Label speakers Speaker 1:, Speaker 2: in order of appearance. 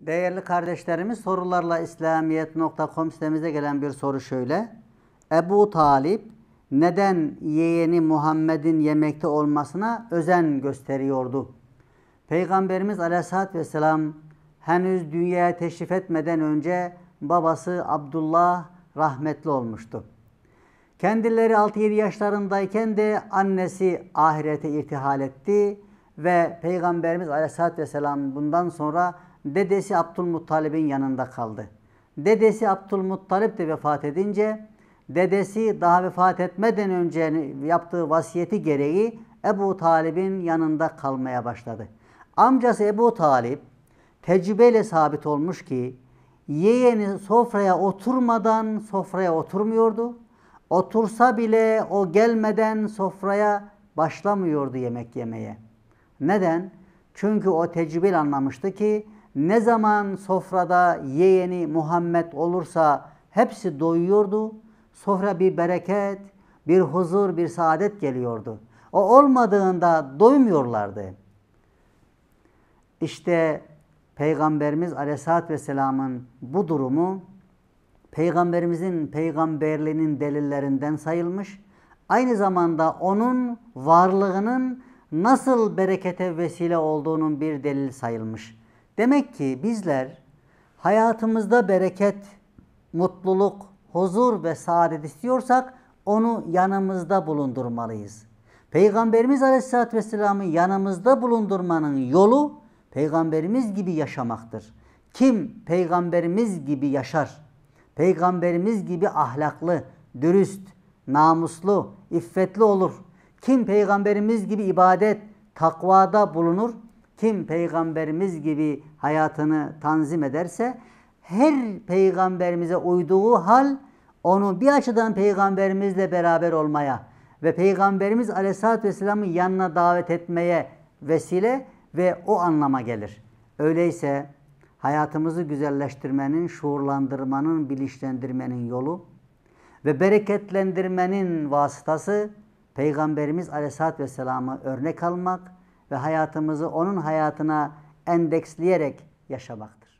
Speaker 1: Değerli kardeşlerimiz sorularla İslamiyet.com sitemize gelen bir soru şöyle. Ebu Talip neden yeğeni Muhammed'in yemekte olmasına özen gösteriyordu? Peygamberimiz aleyhissalatü vesselam henüz dünyaya teşrif etmeden önce babası Abdullah rahmetli olmuştu. Kendileri 6-7 yaşlarındayken de annesi ahirete irtihal etti ve Peygamberimiz aleyhissalatü vesselam bundan sonra Dedesi Abdülmuttalib'in yanında kaldı. Dedesi Abdülmuttalip de vefat edince dedesi daha vefat etmeden önce yaptığı vasiyeti gereği Ebu Talib'in yanında kalmaya başladı. Amcası Ebu Talib tecrübeyle sabit olmuş ki yeğeni sofraya oturmadan sofraya oturmuyordu. Otursa bile o gelmeden sofraya başlamıyordu yemek yemeye. Neden? Çünkü o tecrübeli anlamıştı ki ne zaman sofrada yeğeni Muhammed olursa hepsi doyuyordu. Sofra bir bereket, bir huzur, bir saadet geliyordu. O olmadığında doymuyorlardı. İşte Peygamberimiz Aleyhisselatü Vesselam'ın bu durumu Peygamberimizin peygamberliğinin delillerinden sayılmış. Aynı zamanda onun varlığının nasıl berekete vesile olduğunun bir delil sayılmış. Demek ki bizler hayatımızda bereket, mutluluk, huzur ve saadet istiyorsak onu yanımızda bulundurmalıyız. Peygamberimiz Aleyhisselatü Vesselam'ı yanımızda bulundurmanın yolu Peygamberimiz gibi yaşamaktır. Kim Peygamberimiz gibi yaşar, Peygamberimiz gibi ahlaklı, dürüst, namuslu, iffetli olur. Kim Peygamberimiz gibi ibadet, takvada bulunur, kim peygamberimiz gibi hayatını tanzim ederse her peygamberimize uyduğu hal onu bir açıdan peygamberimizle beraber olmaya ve peygamberimiz aleyhissalatü vesselam'ı yanına davet etmeye vesile ve o anlama gelir. Öyleyse hayatımızı güzelleştirmenin, şuurlandırmanın, bilinçlendirmenin yolu ve bereketlendirmenin vasıtası Peygamberimiz Aleyhisselatü Vesselam'ı örnek almak, ve hayatımızı onun hayatına endeksleyerek yaşamaktır.